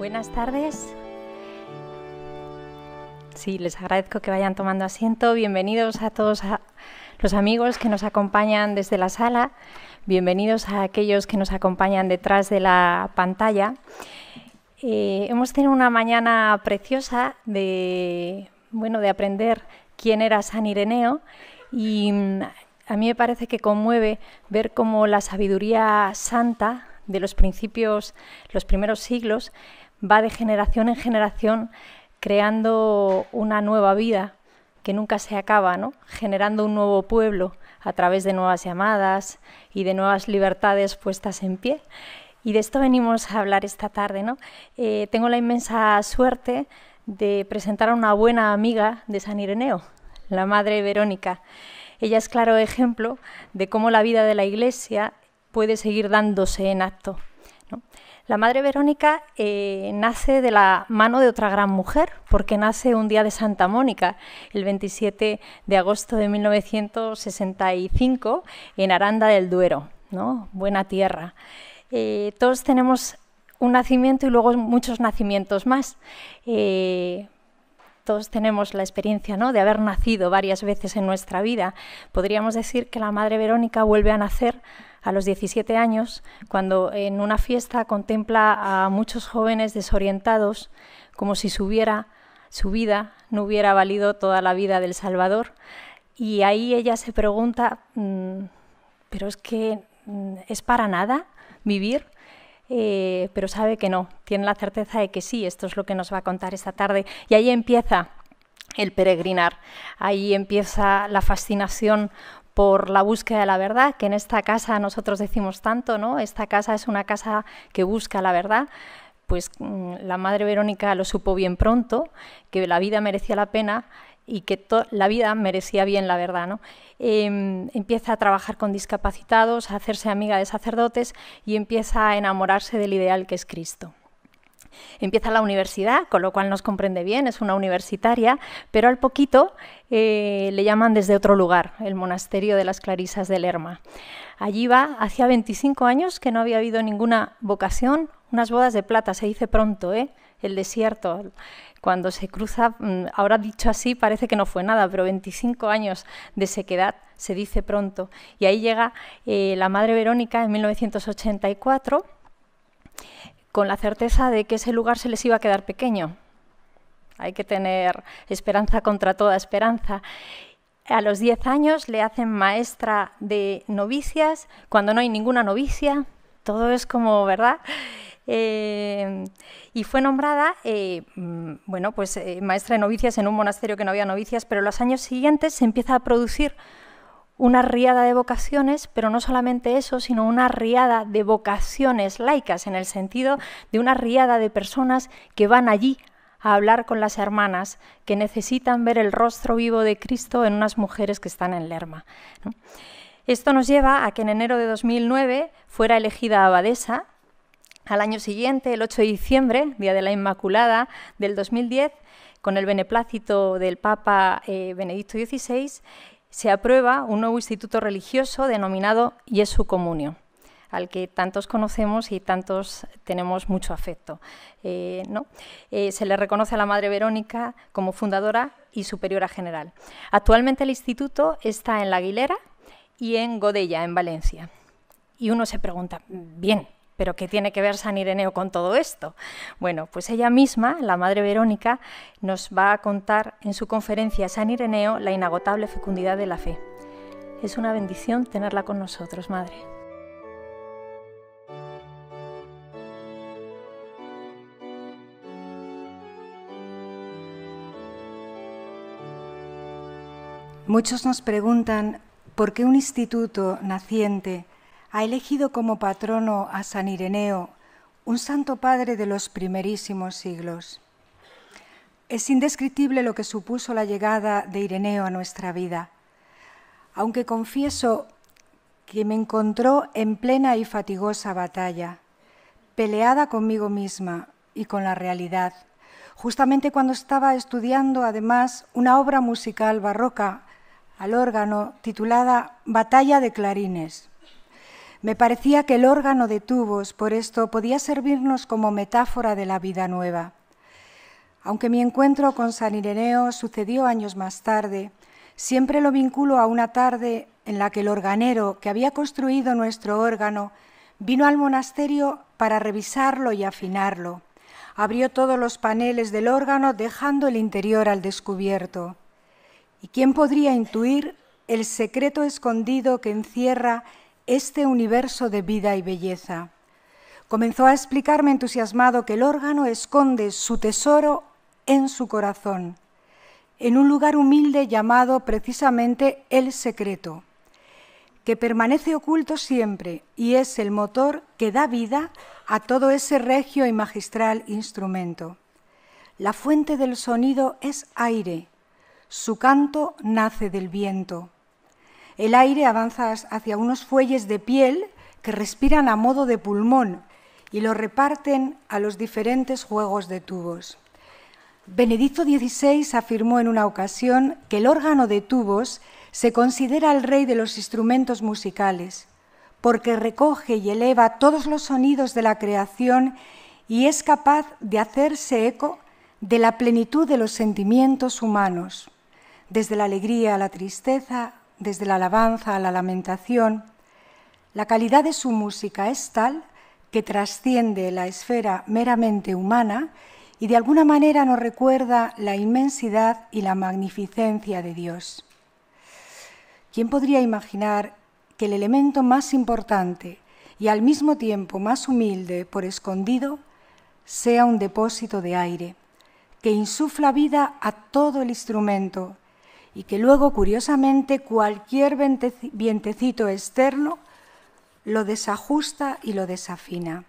Buenas tardes. Sí, les agradezco que vayan tomando asiento. Bienvenidos a todos los amigos que nos acompañan desde la sala. Bienvenidos a aquellos que nos acompañan detrás de la pantalla. Eh, hemos tenido una mañana preciosa de, bueno, de aprender quién era San Ireneo y mm, a mí me parece que conmueve ver cómo la sabiduría santa de los principios, los primeros siglos, va de generación en generación creando una nueva vida que nunca se acaba, generando un nuevo pueblo a través de nuevas llamadas y de nuevas libertades puestas en pie. Y de esto venimos a hablar esta tarde. ¿no? Eh, tengo la inmensa suerte de presentar a una buena amiga de San Ireneo, la madre Verónica. Ella es claro ejemplo de cómo la vida de la Iglesia puede seguir dándose en acto la Madre Verónica eh, nace de la mano de otra gran mujer, porque nace un día de Santa Mónica, el 27 de agosto de 1965, en Aranda del Duero, ¿no? Buena tierra. Eh, todos tenemos un nacimiento y luego muchos nacimientos más. Eh, todos tenemos la experiencia de haber nacido varias veces en nuestra vida. Podríamos decir que la Madre Verónica vuelve a nacer a los 17 años, cuando en una fiesta contempla a muchos jóvenes desorientados, como si su vida no hubiera valido toda la vida del Salvador. Y ahí ella se pregunta, mm, pero es que mm, es para nada vivir. Eh, pero sabe que no, tiene la certeza de que sí, esto es lo que nos va a contar esta tarde. Y ahí empieza el peregrinar, ahí empieza la fascinación por la búsqueda de la verdad, que en esta casa nosotros decimos tanto, ¿no? Esta casa es una casa que busca la verdad. Pues mm, la madre Verónica lo supo bien pronto, que la vida merecía la pena y que la vida merecía bien, la verdad. ¿no? Em, empieza a trabajar con discapacitados, a hacerse amiga de sacerdotes y empieza a enamorarse del ideal que es Cristo. Empieza la universidad, con lo cual nos comprende bien, es una universitaria, pero al poquito eh, le llaman desde otro lugar, el monasterio de las Clarisas de Lerma. Allí va, hacía 25 años que no había habido ninguna vocación, unas bodas de plata, se dice pronto, ¿eh? el desierto, cuando se cruza, mm, ahora dicho así parece que no fue nada, pero 25 años de sequedad se dice pronto. Y ahí llega eh, la madre Verónica en 1984 con la certeza de que ese lugar se les iba a quedar pequeño. Hay que tener esperanza contra toda esperanza. A los 10 años le hacen maestra de novicias, cuando no hay ninguna novicia, todo es como, ¿verdad? Em, y fue nombrada, eh, mm, bueno, pues eh, maestra de novicias en un monasterio que no había novicias, pero los años siguientes se empieza a producir una riada de vocaciones, pero no solamente eso, sino una riada de vocaciones laicas, en el sentido de una riada de personas que van allí a hablar con las hermanas que necesitan ver el rostro vivo de Cristo en unas mujeres que están en Lerma. Esto nos lleva a que en enero de 2009 fuera elegida abadesa al año siguiente, el 8 de diciembre, Día de la Inmaculada del 2010, con el beneplácito del Papa eh, Benedicto XVI, se aprueba un nuevo instituto religioso denominado Jesu Comunio al que tantos conocemos y tantos tenemos mucho afecto. Eh, ¿no? Eh, se le reconoce a la Madre Verónica como fundadora y superiora general. Actualmente el instituto está en La Aguilera y en Godella, en Valencia. Y uno se pregunta, bien, ¿Pero qué tiene que ver San Ireneo con todo esto? Bueno, pues ella misma, la Madre Verónica, nos va a contar en su conferencia San Ireneo la inagotable fecundidad de la fe. Es una bendición tenerla con nosotros, Madre. Muchos nos preguntan por qué un instituto naciente ha elegido como patrono a San Ireneo, un santo padre de los primerísimos siglos. Es indescriptible lo que supuso la llegada de Ireneo a nuestra vida, aunque confieso que me encontró en plena y fatigosa batalla, peleada conmigo misma y con la realidad, justamente cuando estaba estudiando además una obra musical barroca al órgano titulada Batalla de Clarines me parecía que el órgano de tubos, por esto, podía servirnos como metáfora de la vida nueva. Aunque mi encuentro con San Ireneo sucedió años más tarde, siempre lo vinculo a una tarde en la que el organero que había construido nuestro órgano vino al monasterio para revisarlo y afinarlo. Abrió todos los paneles del órgano dejando el interior al descubierto. ¿Y quién podría intuir el secreto escondido que encierra este universo de vida y belleza. Comenzó a explicarme entusiasmado que el órgano esconde su tesoro en su corazón, en un lugar humilde llamado precisamente el secreto, que permanece oculto siempre y es el motor que da vida a todo ese regio y magistral instrumento. La fuente del sonido es aire, su canto nace del viento. El aire avanza hacia unos fuelles de piel que respiran a modo de pulmón y lo reparten a los diferentes juegos de tubos. Benedicto XVI afirmó en una ocasión que el órgano de tubos se considera el rey de los instrumentos musicales, porque recoge y eleva todos los sonidos de la creación y es capaz de hacerse eco de la plenitud de los sentimientos humanos, desde la alegría a la tristeza, desde la alabanza a la lamentación, la calidad de su música es tal que trasciende la esfera meramente humana y de alguna manera nos recuerda la inmensidad y la magnificencia de Dios. ¿Quién podría imaginar que el elemento más importante y al mismo tiempo más humilde por escondido sea un depósito de aire que insufla vida a todo el instrumento y que luego, curiosamente, cualquier vientecito externo lo desajusta y lo desafina.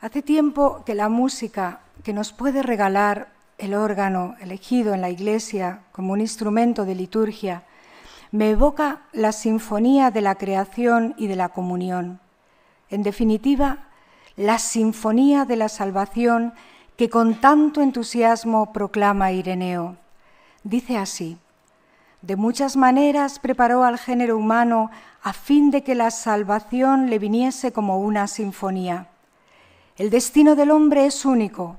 Hace tiempo que la música que nos puede regalar el órgano elegido en la iglesia como un instrumento de liturgia me evoca la sinfonía de la creación y de la comunión. En definitiva, la sinfonía de la salvación que con tanto entusiasmo proclama Ireneo dice así, de muchas maneras preparó al género humano a fin de que la salvación le viniese como una sinfonía. El destino del hombre es único,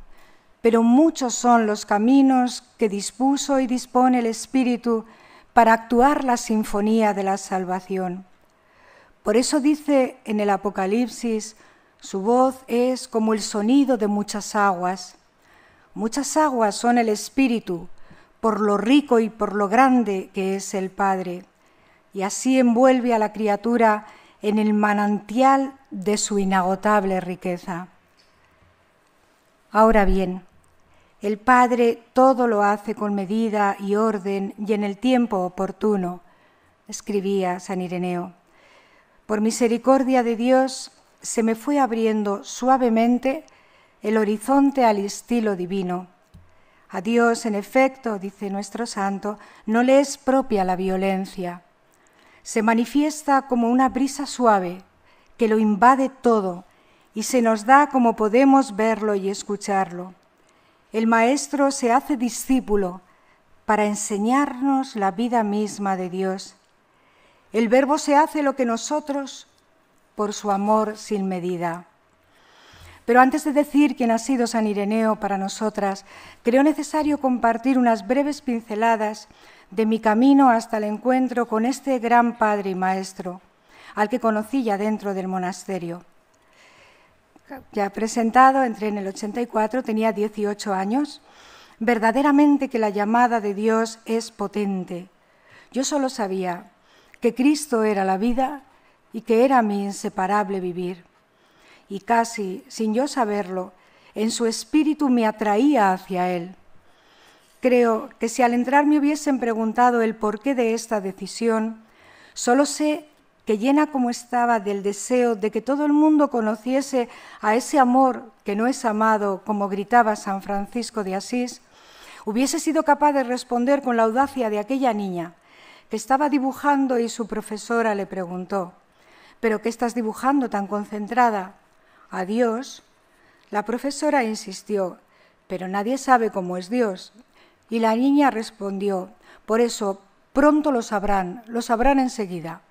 pero muchos son los caminos que dispuso y dispone el Espíritu para actuar la sinfonía de la salvación. Por eso dice en el Apocalipsis, su voz es como el sonido de muchas aguas. Muchas aguas son el Espíritu, por lo rico y por lo grande que es el Padre, y así envuelve a la criatura en el manantial de su inagotable riqueza. Ahora bien, el Padre todo lo hace con medida y orden y en el tiempo oportuno, escribía San Ireneo. Por misericordia de Dios se me fue abriendo suavemente el horizonte al estilo divino a Dios, en efecto, dice nuestro santo, no le es propia la violencia. Se manifiesta como una brisa suave que lo invade todo y se nos da como podemos verlo y escucharlo. El Maestro se hace discípulo para enseñarnos la vida misma de Dios. El Verbo se hace lo que nosotros por su amor sin medida. Pero antes de decir quién ha sido San Ireneo para nosotras, creo necesario compartir unas breves pinceladas de mi camino hasta el encuentro con este gran padre y maestro, al que conocí ya dentro del monasterio. Ya presentado, entré en el 84, tenía 18 años. Verdaderamente que la llamada de Dios es potente. Yo solo sabía que Cristo era la vida y que era mi inseparable vivir y casi, sin yo saberlo, en su espíritu me atraía hacia él. Creo que si al entrar me hubiesen preguntado el porqué de esta decisión, solo sé que llena como estaba del deseo de que todo el mundo conociese a ese amor que no es amado, como gritaba San Francisco de Asís, hubiese sido capaz de responder con la audacia de aquella niña que estaba dibujando y su profesora le preguntó, ¿pero qué estás dibujando tan concentrada? a Dios, la profesora insistió, pero nadie sabe cómo es Dios. Y la niña respondió, por eso pronto lo sabrán, lo sabrán enseguida.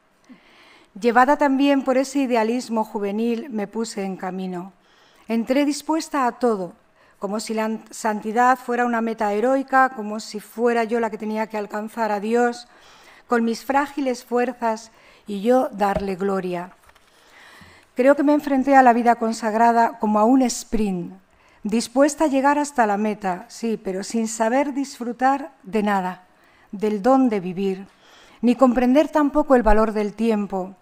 Llevada también por ese idealismo juvenil, me puse en camino. Entré dispuesta a todo, como si la santidad fuera una meta heroica, como si fuera yo la que tenía que alcanzar a Dios, con mis frágiles fuerzas y yo darle gloria. Creo que me enfrenté a la vida consagrada como a un sprint, dispuesta a llegar hasta la meta, sí, pero sin saber disfrutar de nada, del don de vivir, ni comprender tampoco el valor del tiempo,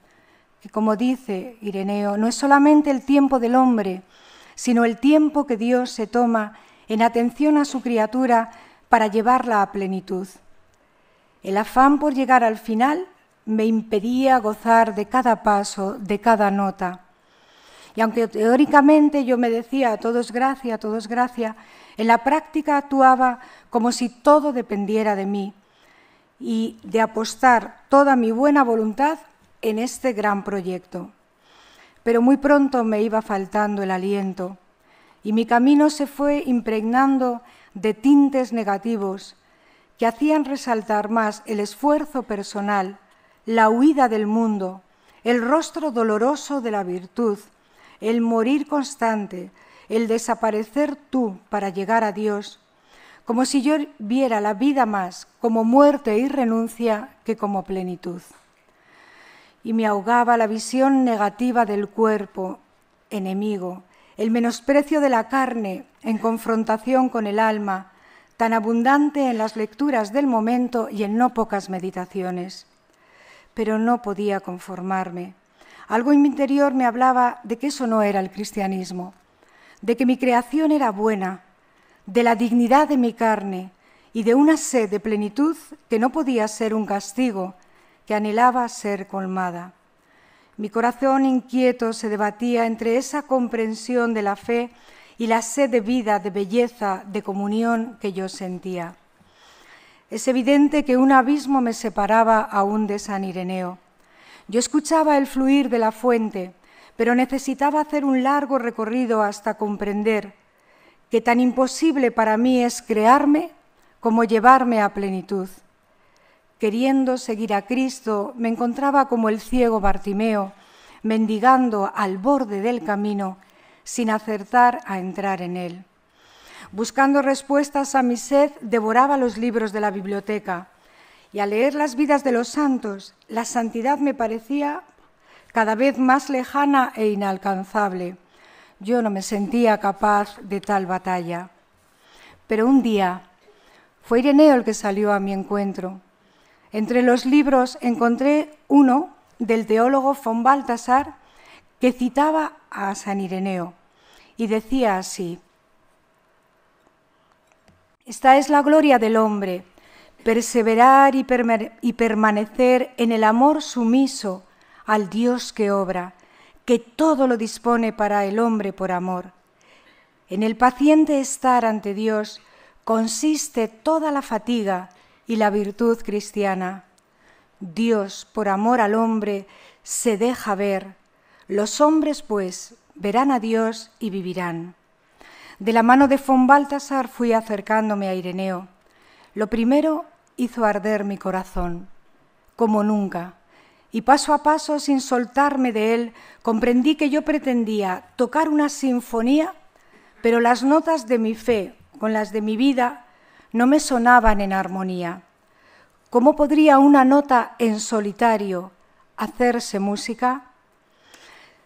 que como dice Ireneo, no es solamente el tiempo del hombre, sino el tiempo que Dios se toma en atención a su criatura para llevarla a plenitud. El afán por llegar al final me impedía gozar de cada paso, de cada nota. Y aunque teóricamente yo me decía, todo es gracia, todo es gracia, en la práctica actuaba como si todo dependiera de mí y de apostar toda mi buena voluntad en este gran proyecto. Pero muy pronto me iba faltando el aliento y mi camino se fue impregnando de tintes negativos que hacían resaltar más el esfuerzo personal, la huida del mundo, el rostro doloroso de la virtud, el morir constante, el desaparecer tú para llegar a Dios, como si yo viera la vida más como muerte y renuncia que como plenitud. Y me ahogaba la visión negativa del cuerpo, enemigo, el menosprecio de la carne en confrontación con el alma, tan abundante en las lecturas del momento y en no pocas meditaciones. Pero no podía conformarme. Algo en mi interior me hablaba de que eso no era el cristianismo, de que mi creación era buena, de la dignidad de mi carne y de una sed de plenitud que no podía ser un castigo, que anhelaba ser colmada. Mi corazón inquieto se debatía entre esa comprensión de la fe y la sed de vida, de belleza, de comunión que yo sentía. Es evidente que un abismo me separaba aún de San Ireneo. Yo escuchaba el fluir de la fuente, pero necesitaba hacer un largo recorrido hasta comprender que tan imposible para mí es crearme como llevarme a plenitud. Queriendo seguir a Cristo, me encontraba como el ciego Bartimeo, mendigando al borde del camino, sin acertar a entrar en él. Buscando respuestas a mi sed, devoraba los libros de la biblioteca y al leer las vidas de los santos, la santidad me parecía cada vez más lejana e inalcanzable. Yo no me sentía capaz de tal batalla. Pero un día fue Ireneo el que salió a mi encuentro. Entre los libros encontré uno del teólogo von Baltasar que citaba a San Ireneo y decía así, Esta es la gloria del hombre perseverar y, permanecer en el amor sumiso al Dios que obra, que todo lo dispone para el hombre por amor. En el paciente estar ante Dios consiste toda la fatiga y la virtud cristiana. Dios, por amor al hombre, se deja ver. Los hombres, pues, verán a Dios y vivirán. De la mano de Fon Baltasar fui acercándome a Ireneo. Lo primero hizo arder mi corazón, como nunca, y paso a paso, sin soltarme de él, comprendí que yo pretendía tocar una sinfonía, pero las notas de mi fe con las de mi vida no me sonaban en armonía. ¿Cómo podría una nota en solitario hacerse música?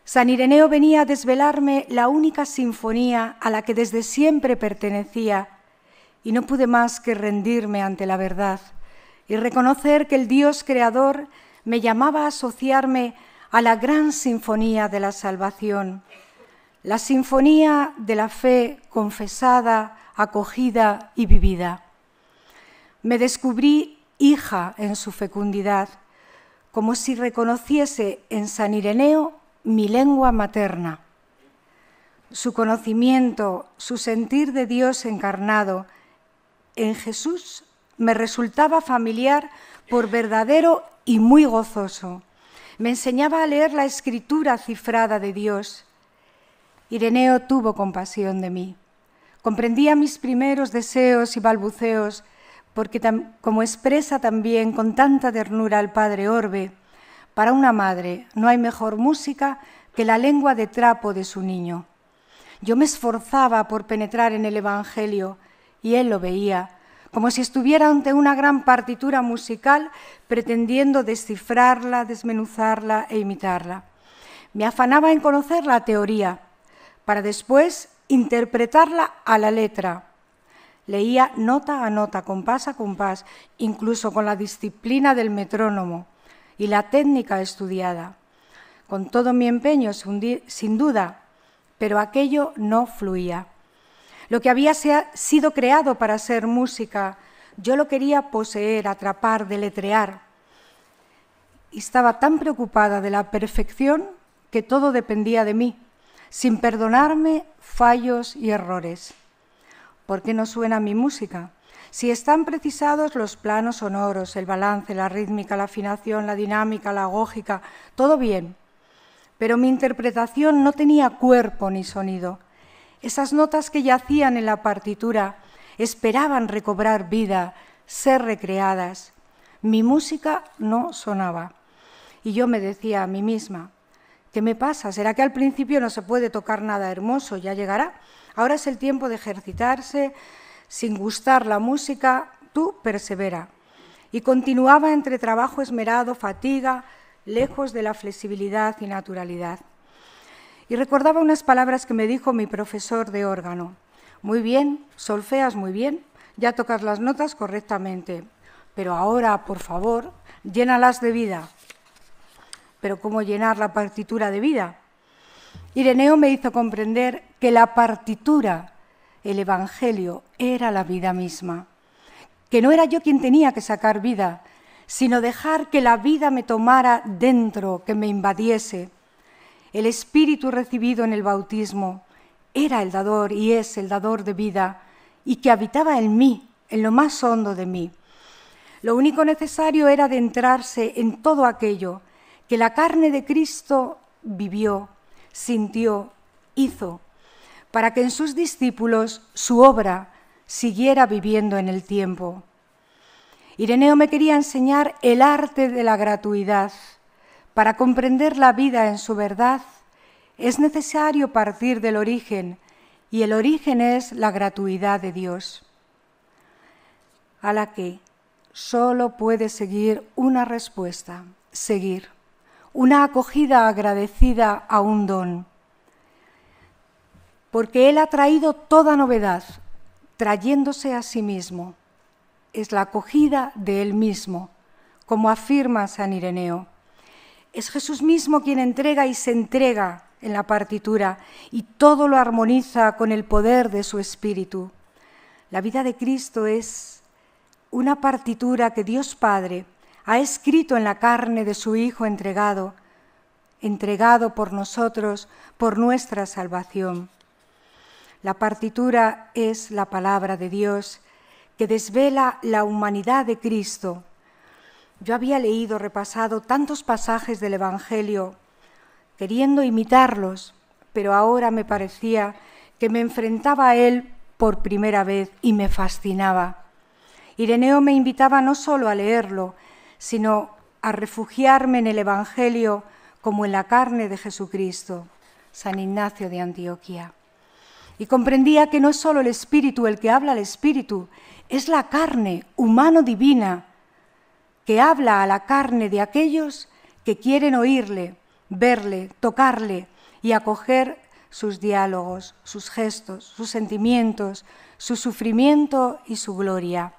San Ireneo venía a desvelarme la única sinfonía a la que desde siempre pertenecía y no pude más que rendirme ante la verdad y reconocer que el Dios creador me llamaba a asociarme a la gran sinfonía de la salvación, la sinfonía de la fe confesada, acogida y vivida. Me descubrí hija en su fecundidad, como si reconociese en San Ireneo mi lengua materna. Su conocimiento, su sentir de Dios encarnado, en Jesús me resultaba familiar por verdadero y muy gozoso. Me enseñaba a leer la escritura cifrada de Dios. Ireneo tuvo compasión de mí. Comprendía mis primeros deseos y balbuceos, porque como expresa también con tanta ternura el padre Orbe, para una madre no hay mejor música que la lengua de trapo de su niño. Yo me esforzaba por penetrar en el Evangelio, y él lo veía, como si estuviera ante una gran partitura musical pretendiendo descifrarla, desmenuzarla e imitarla. Me afanaba en conocer la teoría, para después interpretarla a la letra. Leía nota a nota, compás a compás, incluso con la disciplina del metrónomo y la técnica estudiada. Con todo mi empeño, sin duda, pero aquello no fluía. Lo que había sido creado para ser música, yo lo quería poseer, atrapar, deletrear. estaba tan preocupada de la perfección que todo dependía de mí, sin perdonarme fallos y errores. ¿Por qué no suena mi música? Si están precisados los planos sonoros, el balance, la rítmica, la afinación, la dinámica, la gógica, todo bien. Pero mi interpretación no tenía cuerpo ni sonido. Esas notas que yacían en la partitura esperaban recobrar vida, ser recreadas. Mi música no sonaba. Y yo me decía a mí misma, ¿qué me pasa? ¿Será que al principio no se puede tocar nada hermoso? Ya llegará. Ahora es el tiempo de ejercitarse, sin gustar la música, tú persevera. Y continuaba entre trabajo esmerado, fatiga, lejos de la flexibilidad y naturalidad y recordaba unas palabras que me dijo mi profesor de órgano. Muy bien, solfeas muy bien, ya tocas las notas correctamente, pero ahora, por favor, llénalas de vida. Pero ¿cómo llenar la partitura de vida? Ireneo me hizo comprender que la partitura, el Evangelio, era la vida misma, que no era yo quien tenía que sacar vida, sino dejar que la vida me tomara dentro, que me invadiese el Espíritu recibido en el bautismo era el dador y es el dador de vida y que habitaba en mí, en lo más hondo de mí. Lo único necesario era adentrarse en todo aquello que la carne de Cristo vivió, sintió, hizo, para que en sus discípulos su obra siguiera viviendo en el tiempo. Ireneo me quería enseñar el arte de la gratuidad, para comprender la vida en su verdad es necesario partir del origen, y el origen es la gratuidad de Dios, a la que solo puede seguir una respuesta, seguir, una acogida agradecida a un don, porque Él ha traído toda novedad, trayéndose a sí mismo. Es la acogida de Él mismo, como afirma San Ireneo. Es Jesús mismo quien entrega y se entrega en la partitura y todo lo armoniza con el poder de su espíritu. La vida de Cristo es una partitura que Dios Padre ha escrito en la carne de su Hijo entregado, entregado por nosotros, por nuestra salvación. La partitura es la palabra de Dios que desvela la humanidad de Cristo yo había leído, repasado tantos pasajes del Evangelio, queriendo imitarlos, pero ahora me parecía que me enfrentaba a él por primera vez y me fascinaba. Ireneo me invitaba no solo a leerlo, sino a refugiarme en el Evangelio como en la carne de Jesucristo, San Ignacio de Antioquia. Y comprendía que no es solo el Espíritu el que habla al Espíritu, es la carne humano-divina que habla a la carne de aquellos que quieren oírle, verle, tocarle y acoger sus diálogos, sus gestos, sus sentimientos, su sufrimiento y su gloria.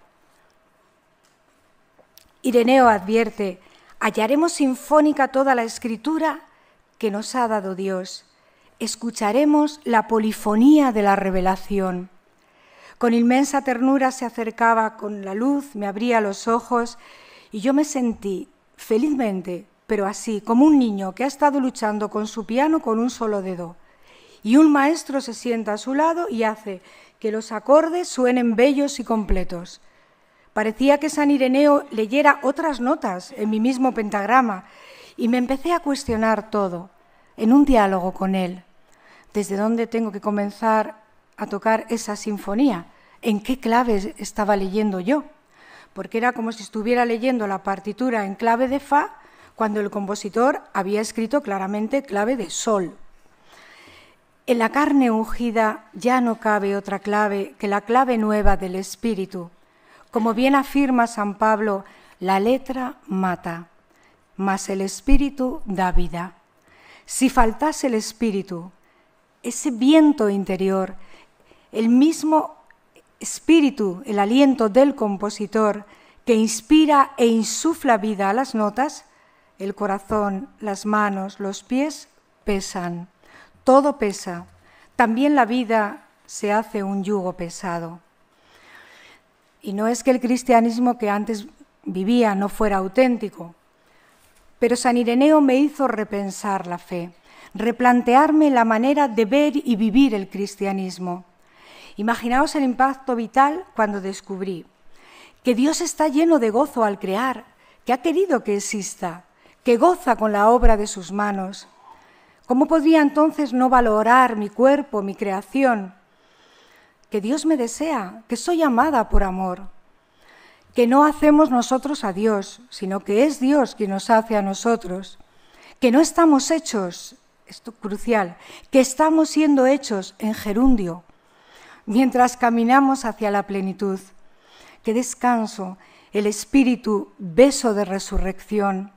Ireneo advierte, hallaremos sinfónica toda la escritura que nos ha dado Dios, escucharemos la polifonía de la revelación. Con inmensa ternura se acercaba con la luz, me abría los ojos y yo me sentí felizmente, pero así, como un niño que ha estado luchando con su piano con un solo dedo. Y un maestro se sienta a su lado y hace que los acordes suenen bellos y completos. Parecía que San Ireneo leyera otras notas en mi mismo pentagrama y me empecé a cuestionar todo, en un diálogo con él. ¿Desde dónde tengo que comenzar a tocar esa sinfonía? ¿En qué claves estaba leyendo yo? porque era como si estuviera leyendo la partitura en clave de Fa cuando el compositor había escrito claramente clave de Sol. En la carne ungida ya no cabe otra clave que la clave nueva del espíritu. Como bien afirma San Pablo, la letra mata, mas el espíritu da vida. Si faltase el espíritu, ese viento interior, el mismo espíritu, el aliento del compositor, que inspira e insufla vida a las notas, el corazón, las manos, los pies pesan. Todo pesa. También la vida se hace un yugo pesado. Y no es que el cristianismo que antes vivía no fuera auténtico, pero San Ireneo me hizo repensar la fe, replantearme la manera de ver y vivir el cristianismo. Imaginaos el impacto vital cuando descubrí que Dios está lleno de gozo al crear, que ha querido que exista, que goza con la obra de sus manos. ¿Cómo podría entonces no valorar mi cuerpo, mi creación? Que Dios me desea, que soy amada por amor, que no hacemos nosotros a Dios, sino que es Dios quien nos hace a nosotros, que no estamos hechos, esto es crucial, que estamos siendo hechos en gerundio, mientras caminamos hacia la plenitud. Qué descanso el espíritu beso de resurrección.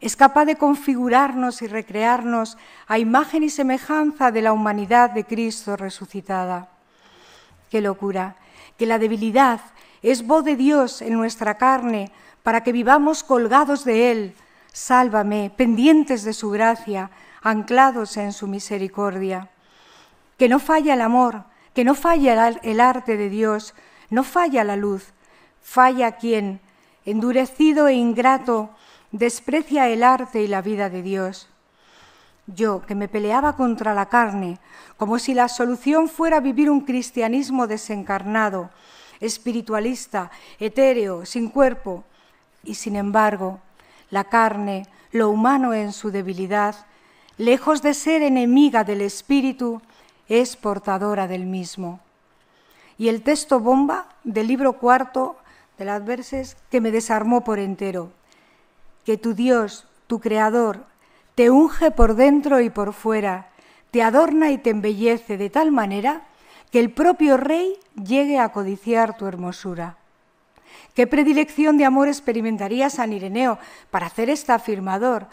Es capaz de configurarnos y recrearnos a imagen y semejanza de la humanidad de Cristo resucitada. Qué locura, que la debilidad es voz de Dios en nuestra carne para que vivamos colgados de Él, sálvame, pendientes de su gracia, anclados en su misericordia. Que no falla el amor, que no falla el arte de Dios, no falla la luz, falla quien, endurecido e ingrato, desprecia el arte y la vida de Dios. Yo, que me peleaba contra la carne, como si la solución fuera vivir un cristianismo desencarnado, espiritualista, etéreo, sin cuerpo, y sin embargo, la carne, lo humano en su debilidad, lejos de ser enemiga del espíritu, es portadora del mismo. Y el texto bomba del libro cuarto de las verses que me desarmó por entero. Que tu Dios, tu Creador, te unge por dentro y por fuera, te adorna y te embellece de tal manera que el propio rey llegue a codiciar tu hermosura. ¿Qué predilección de amor experimentaría San Ireneo para hacer esta afirmador?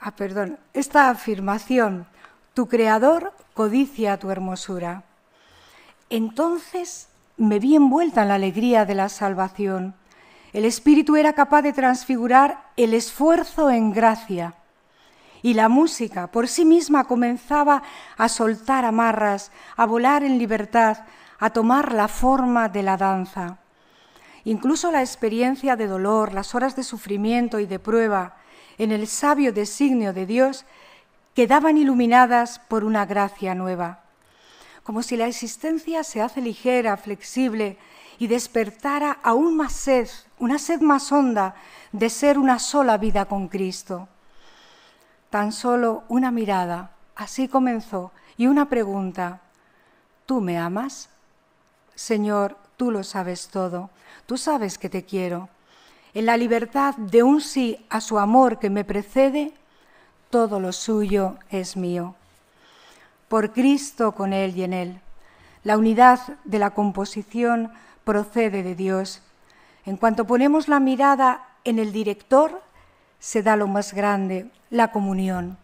Ah, perdón, esta afirmación, tu creador codicia tu hermosura. Entonces me vi envuelta en la alegría de la salvación. El espíritu era capaz de transfigurar el esfuerzo en gracia. Y la música por sí misma comenzaba a soltar amarras, a volar en libertad, a tomar la forma de la danza. Incluso la experiencia de dolor, las horas de sufrimiento y de prueba, en el sabio designio de Dios, quedaban iluminadas por una gracia nueva, como si la existencia se hace ligera, flexible y despertara aún más sed, una sed más honda de ser una sola vida con Cristo. Tan solo una mirada, así comenzó, y una pregunta, ¿tú me amas? Señor, tú lo sabes todo, tú sabes que te quiero. En la libertad de un sí a su amor que me precede, todo lo suyo es mío. Por Cristo con Él y en Él. La unidad de la composición procede de Dios. En cuanto ponemos la mirada en el director, se da lo más grande, la comunión,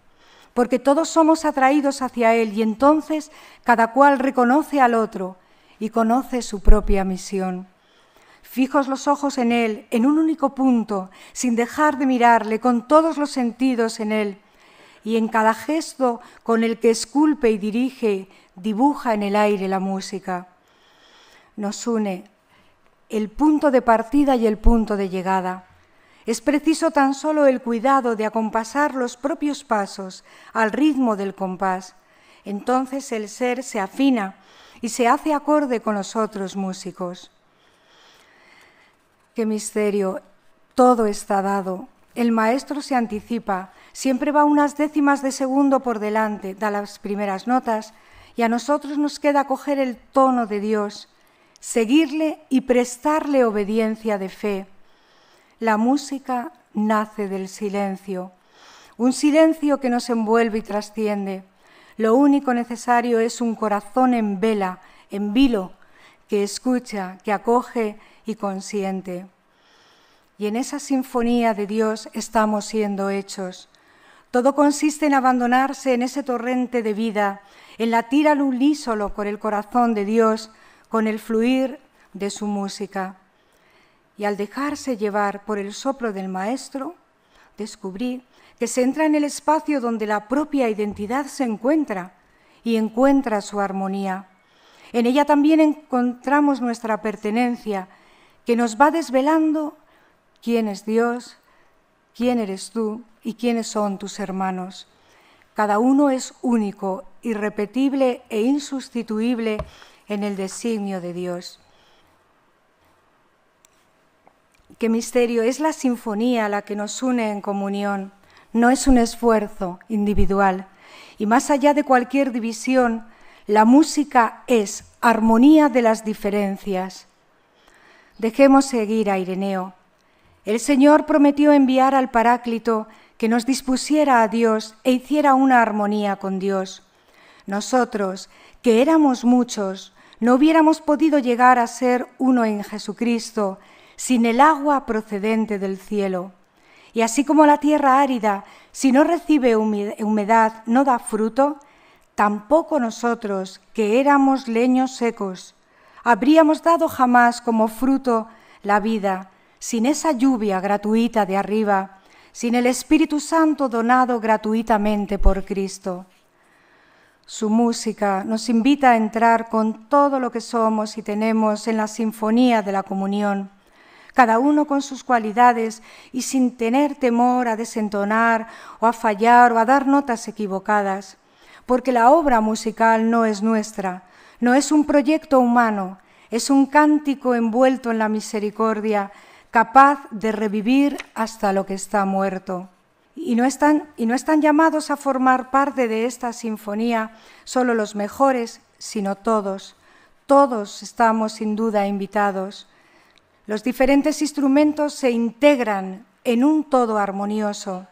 porque todos somos atraídos hacia Él y entonces cada cual reconoce al otro y conoce su propia misión. Fijos los ojos en Él, en un único punto, sin dejar de mirarle, con todos los sentidos en Él, y en cada gesto con el que esculpe y dirige, dibuja en el aire la música. Nos une el punto de partida y el punto de llegada. Es preciso tan solo el cuidado de acompasar los propios pasos al ritmo del compás. Entonces el ser se afina y se hace acorde con los otros músicos. Qué misterio, todo está dado, el maestro se anticipa, siempre va unas décimas de segundo por delante, da las primeras notas, y a nosotros nos queda coger el tono de Dios, seguirle y prestarle obediencia de fe. La música nace del silencio, un silencio que nos envuelve y trasciende. Lo único necesario es un corazón en vela, en vilo, que escucha, que acoge y consiente y en esa sinfonía de Dios estamos siendo hechos. Todo consiste en abandonarse en ese torrente de vida, en la al unísolo con el corazón de Dios, con el fluir de su música. Y al dejarse llevar por el soplo del Maestro, descubrí que se entra en el espacio donde la propia identidad se encuentra y encuentra su armonía. En ella también encontramos nuestra pertenencia, que nos va desvelando quién es Dios, quién eres tú y quiénes son tus hermanos. Cada uno es único, irrepetible e insustituible en el designio de Dios. Qué misterio, es la sinfonía la que nos une en comunión, no es un esfuerzo individual. Y más allá de cualquier división, la música es armonía de las diferencias. Dejemos seguir a Ireneo. El Señor prometió enviar al Paráclito que nos dispusiera a Dios e hiciera una armonía con Dios. Nosotros, que éramos muchos, no hubiéramos podido llegar a ser uno en Jesucristo sin el agua procedente del cielo. Y así como la tierra árida, si no recibe humedad, no da fruto, tampoco nosotros, que éramos leños secos, habríamos dado jamás como fruto la vida sin esa lluvia gratuita de arriba, sin el Espíritu Santo donado gratuitamente por Cristo. Su música nos invita a entrar con todo lo que somos y tenemos en la sinfonía de la comunión, cada uno con sus cualidades y sin tener temor a desentonar o a fallar o a dar notas equivocadas, porque la obra musical no es nuestra, no es un proyecto humano, es un cántico envuelto en la misericordia capaz de revivir hasta lo que está muerto. Y no, están, y no están llamados a formar parte de esta sinfonía solo los mejores, sino todos. Todos estamos sin duda invitados. Los diferentes instrumentos se integran en un todo armonioso.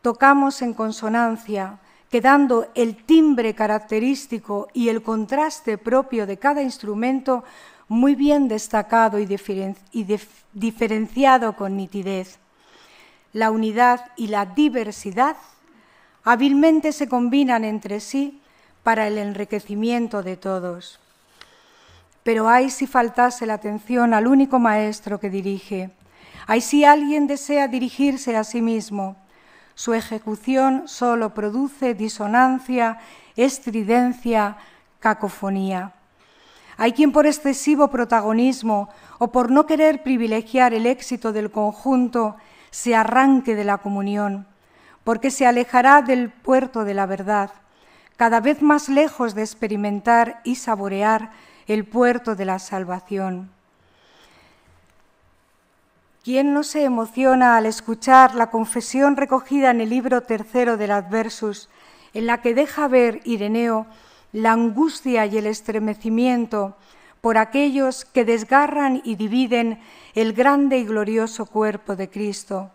Tocamos en consonancia, quedando el timbre característico y el contraste propio de cada instrumento muy bien destacado y, diferenciado con nitidez. La unidad y la diversidad hábilmente se combinan entre sí para el enriquecimiento de todos. Pero hay si faltase la atención al único maestro que dirige. Hay si alguien desea dirigirse a sí mismo. Su ejecución solo produce disonancia, estridencia, cacofonía. Hay quien por excesivo protagonismo o por no querer privilegiar el éxito del conjunto se arranque de la comunión, porque se alejará del puerto de la verdad, cada vez más lejos de experimentar y saborear el puerto de la salvación. ¿Quién no se emociona al escuchar la confesión recogida en el libro tercero del Adversus, en la que deja ver Ireneo la angustia y el estremecimiento por aquellos que desgarran y dividen el grande y glorioso cuerpo de Cristo,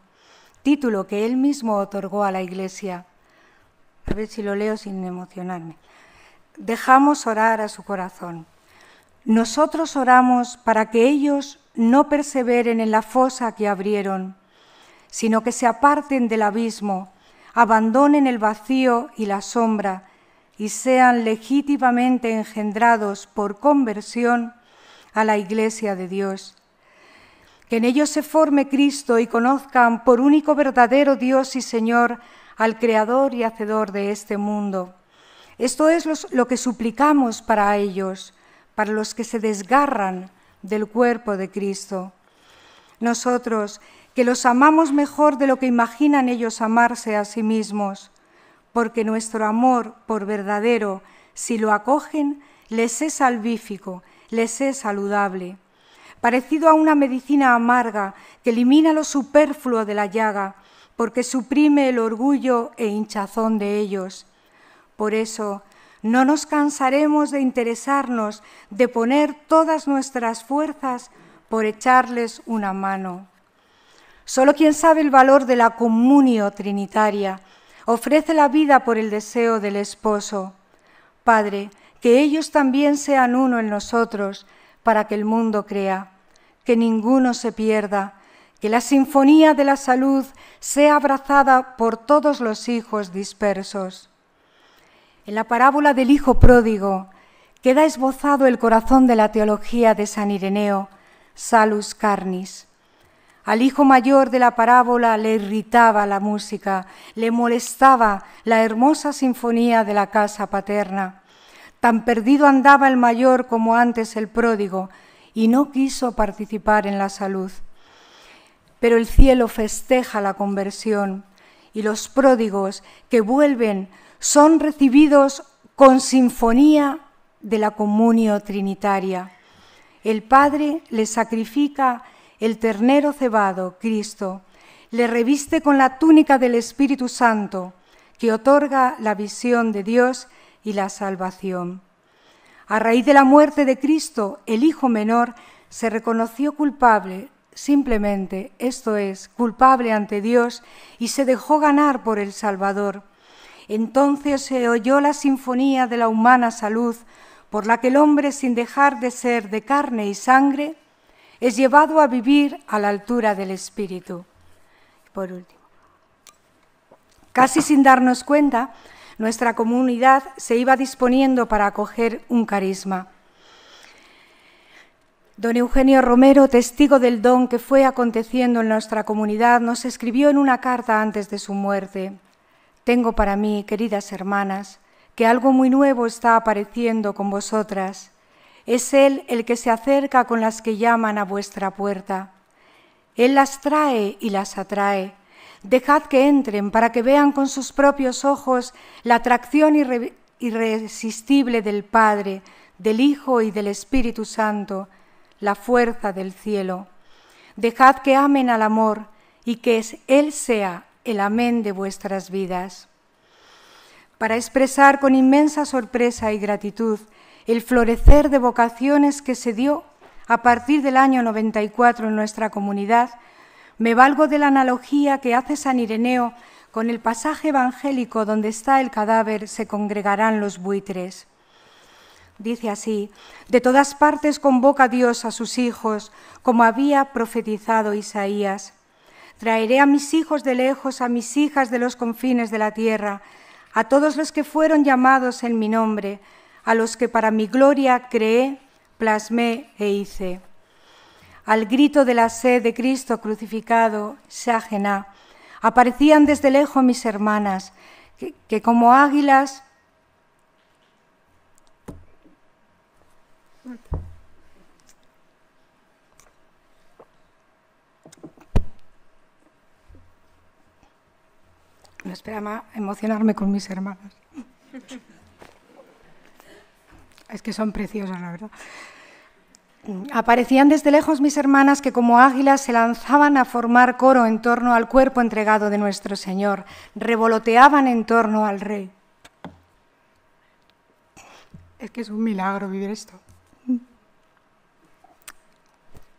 título que él mismo otorgó a la Iglesia. A ver si lo leo sin emocionarme. Dejamos orar a su corazón. Nosotros oramos para que ellos no perseveren en la fosa que abrieron, sino que se aparten del abismo, abandonen el vacío y la sombra, y sean legítimamente engendrados por conversión a la Iglesia de Dios. Que en ellos se forme Cristo y conozcan por único verdadero Dios y Señor al Creador y Hacedor de este mundo. Esto es lo que suplicamos para ellos, para los que se desgarran del cuerpo de Cristo. Nosotros, que los amamos mejor de lo que imaginan ellos amarse a sí mismos, porque nuestro amor por verdadero, si lo acogen, les es salvífico, les es saludable. Parecido a una medicina amarga que elimina lo superfluo de la llaga, porque suprime el orgullo e hinchazón de ellos. Por eso, no nos cansaremos de interesarnos, de poner todas nuestras fuerzas por echarles una mano. Solo quien sabe el valor de la comunio trinitaria, Ofrece la vida por el deseo del esposo. Padre, que ellos también sean uno en nosotros, para que el mundo crea, que ninguno se pierda, que la sinfonía de la salud sea abrazada por todos los hijos dispersos. En la parábola del Hijo Pródigo queda esbozado el corazón de la teología de San Ireneo, Salus Carnis. Al hijo mayor de la parábola le irritaba la música, le molestaba la hermosa sinfonía de la casa paterna. Tan perdido andaba el mayor como antes el pródigo, y no quiso participar en la salud. Pero el cielo festeja la conversión, y los pródigos que vuelven son recibidos con sinfonía de la comunión trinitaria. El Padre le sacrifica el ternero cebado, Cristo, le reviste con la túnica del Espíritu Santo, que otorga la visión de Dios y la salvación. A raíz de la muerte de Cristo, el Hijo menor se reconoció culpable, simplemente, esto es, culpable ante Dios, y se dejó ganar por el Salvador. Entonces se oyó la sinfonía de la humana salud, por la que el hombre, sin dejar de ser de carne y sangre, es llevado a vivir a la altura del Espíritu. Por último, casi sin darnos cuenta, nuestra comunidad se iba disponiendo para acoger un carisma. Don Eugenio Romero, testigo del don que fue aconteciendo en nuestra comunidad, nos escribió en una carta antes de su muerte. Tengo para mí, queridas hermanas, que algo muy nuevo está apareciendo con vosotras es Él el que se acerca con las que llaman a vuestra puerta. Él las trae y las atrae. Dejad que entren para que vean con sus propios ojos la atracción irresistible del Padre, del Hijo y del Espíritu Santo, la fuerza del cielo. Dejad que amen al amor y que Él sea el amén de vuestras vidas. Para expresar con inmensa sorpresa y gratitud el florecer de vocaciones que se dio a partir del año 94 en nuestra comunidad, me valgo de la analogía que hace San Ireneo con el pasaje evangélico donde está el cadáver se congregarán los buitres. Dice así, de todas partes convoca Dios a sus hijos, como había profetizado Isaías. Traeré a mis hijos de lejos, a mis hijas de los confines de la tierra, a todos los que fueron llamados en mi nombre, a los que para mi gloria creé, plasmé e hice. Al grito de la sed de Cristo crucificado, Ságena, aparecían desde lejos mis hermanas, que, que como águilas No esperaba emocionarme con mis hermanas es que son preciosas, la verdad. Aparecían desde lejos mis hermanas que como águilas se lanzaban a formar coro en torno al cuerpo entregado de nuestro Señor, revoloteaban en torno al Rey. Es que es un milagro vivir esto.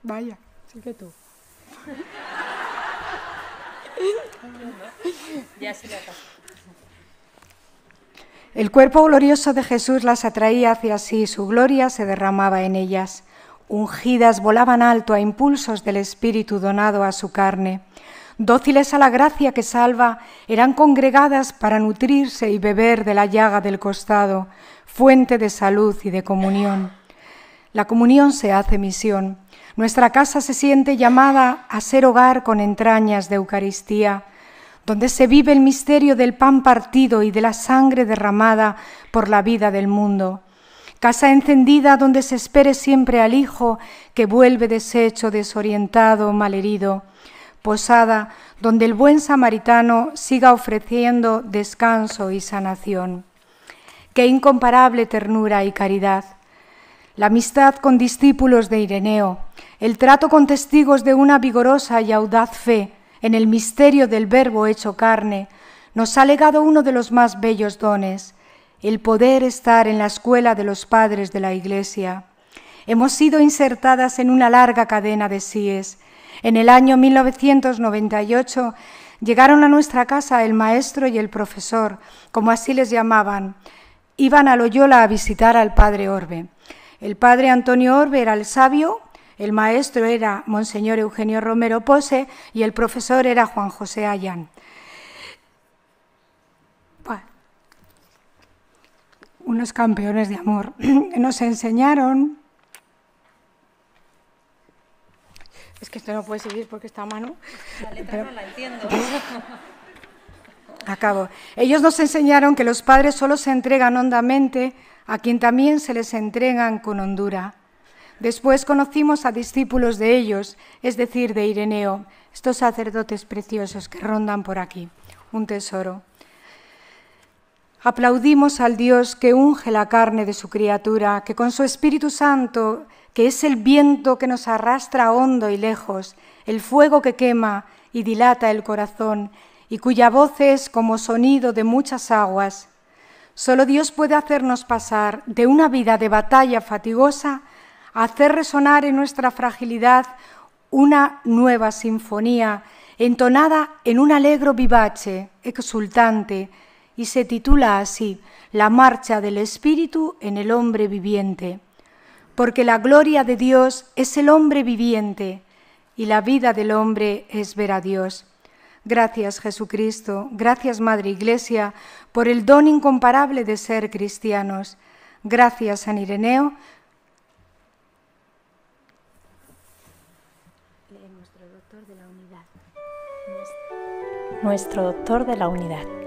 Vaya, sí que tú. Ya se el cuerpo glorioso de Jesús las atraía hacia sí, y su gloria se derramaba en ellas. Ungidas volaban alto a impulsos del Espíritu donado a su carne. Dóciles a la gracia que salva, eran congregadas para nutrirse y beber de la llaga del costado, fuente de salud y de comunión. La comunión se hace misión. Nuestra casa se siente llamada a ser hogar con entrañas de Eucaristía donde se vive el misterio del pan partido y de la sangre derramada por la vida del mundo. Casa encendida donde se espere siempre al Hijo que vuelve deshecho, desorientado, malherido. Posada donde el buen samaritano siga ofreciendo descanso y sanación. Qué incomparable ternura y caridad. La amistad con discípulos de Ireneo, el trato con testigos de una vigorosa y audaz fe, en el misterio del Verbo hecho carne, nos ha legado uno de los más bellos dones, el poder estar en la escuela de los padres de la Iglesia. Hemos sido insertadas en una larga cadena de síes. En el año 1998 llegaron a nuestra casa el maestro y el profesor, como así les llamaban. Iban a Loyola a visitar al padre Orbe. El padre Antonio Orbe era el sabio el maestro era Monseñor Eugenio Romero Pose y el profesor era Juan José Ayán. unos campeones de amor. Nos enseñaron... Es que esto no puede seguir porque está a mano. La letra no la entiendo. Acabo. Ellos nos enseñaron que los padres solo se entregan hondamente a quien también se les entregan con hondura Después conocimos a discípulos de ellos, es decir, de Ireneo, estos sacerdotes preciosos que rondan por aquí, un tesoro. Aplaudimos al Dios que unge la carne de su criatura, que con su Espíritu Santo, que es el viento que nos arrastra hondo y lejos, el fuego que quema y dilata el corazón, y cuya voz es como sonido de muchas aguas. Solo Dios puede hacernos pasar de una vida de batalla fatigosa hacer resonar en nuestra fragilidad una nueva sinfonía entonada en un alegro vivace, exultante, y se titula así, La marcha del Espíritu en el hombre viviente. Porque la gloria de Dios es el hombre viviente y la vida del hombre es ver a Dios. Gracias Jesucristo, gracias Madre Iglesia por el don incomparable de ser cristianos. Gracias San Ireneo nuestro doctor de la unidad.